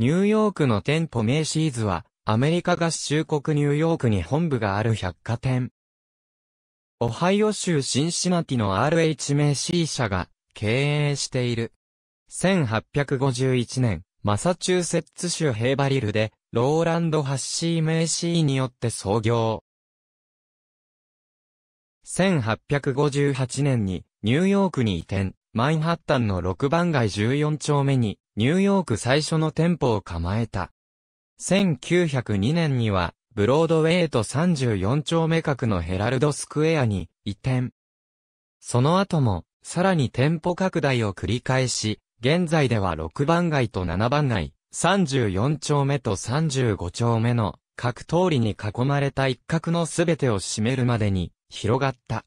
ニューヨークの店舗名シーズは、アメリカ合衆国ニューヨークに本部がある百貨店。オハイオ州シンシナティの RH 名シー社が経営している。1851年、マサチューセッツ州ヘイバリルで、ローランド・ハッシー・名シーによって創業。1858年にニューヨークに移転、マンハッタンの6番街14丁目にニューヨーク最初の店舗を構えた。1902年には、ブロードウェイと34丁目角のヘラルドスクエアに移転。その後も、さらに店舗拡大を繰り返し、現在では6番街と7番街、34丁目と35丁目の各通りに囲まれた一角のすべてを占めるまでに広がった。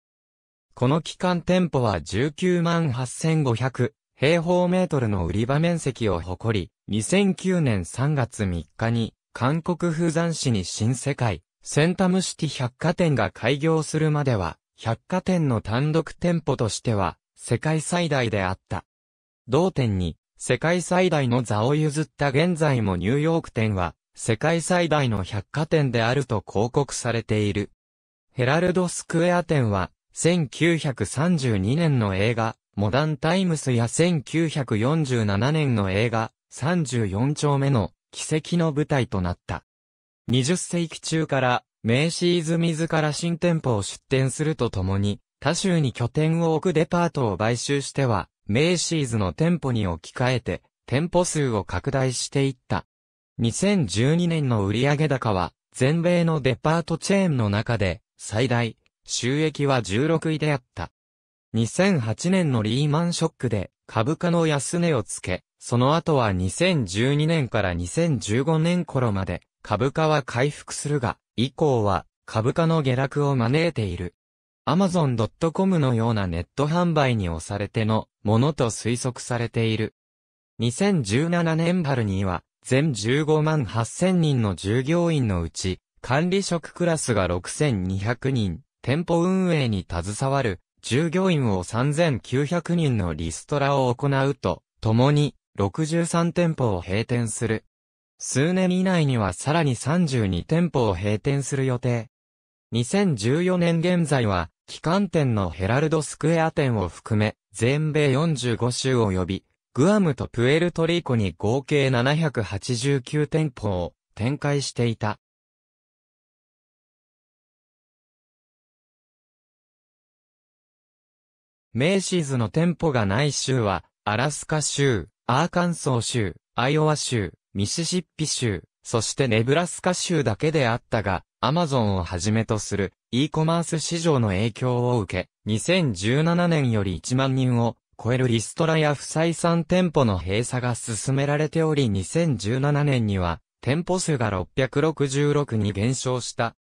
この期間店舗は19万8500平方メートルの売り場面積を誇り、2009年3月3日に、韓国風山市に新世界、センタムシティ百貨店が開業するまでは、百貨店の単独店舗としては、世界最大であった。同店に、世界最大の座を譲った現在もニューヨーク店は、世界最大の百貨店であると広告されている。ヘラルドスクエア店は、1932年の映画、モダンタイムスや1947年の映画、34丁目の奇跡の舞台となった。20世紀中から、名シーズ自ら新店舗を出店するとともに、他州に拠点を置くデパートを買収しては、メイシーズの店舗に置き換えて、店舗数を拡大していった。2012年の売上高は、全米のデパートチェーンの中で、最大、収益は16位であった。2008年のリーマンショックで株価の安値をつけ、その後は2012年から2015年頃まで株価は回復するが、以降は株価の下落を招いている。Amazon.com のようなネット販売に押されてのものと推測されている。2017年春には全15万8000人の従業員のうち管理職クラスが6200人、店舗運営に携わる従業員を3900人のリストラを行うと、共に63店舗を閉店する。数年以内にはさらに32店舗を閉店する予定。2014年現在は、機関店のヘラルドスクエア店を含め、全米45州を呼び、グアムとプエルトリコに合計789店舗を展開していた。メイシーズの店舗がない州は、アラスカ州、アーカンソー州、アイオワ州、ミシシッピ州、そしてネブラスカ州だけであったが、アマゾンをはじめとする e コマース市場の影響を受け、2017年より1万人を超えるリストラや不採算店舗の閉鎖が進められており、2017年には店舗数が666に減少した。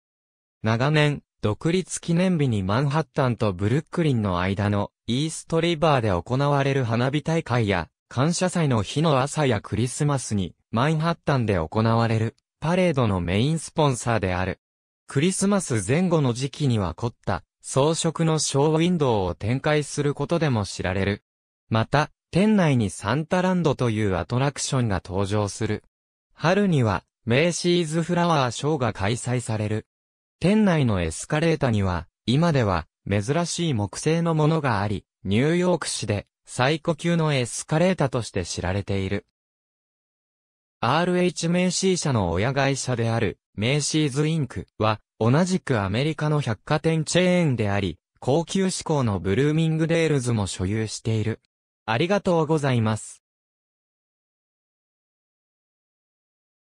長年、独立記念日にマンハッタンとブルックリンの間のイーストリバーで行われる花火大会や、感謝祭の日の朝やクリスマスに、マンハッタンで行われる、パレードのメインスポンサーである。クリスマス前後の時期には凝った、装飾のショーウィンドウを展開することでも知られる。また、店内にサンタランドというアトラクションが登場する。春には、メイシーズフラワーショーが開催される。店内のエスカレータには、今では、珍しい木製のものがあり、ニューヨーク市で最古級のエスカレータとして知られている。RH メシー社の親会社であるメイシーズインクは同じくアメリカの百貨店チェーンであり、高級志向のブルーミングデールズも所有している。ありがとうございます。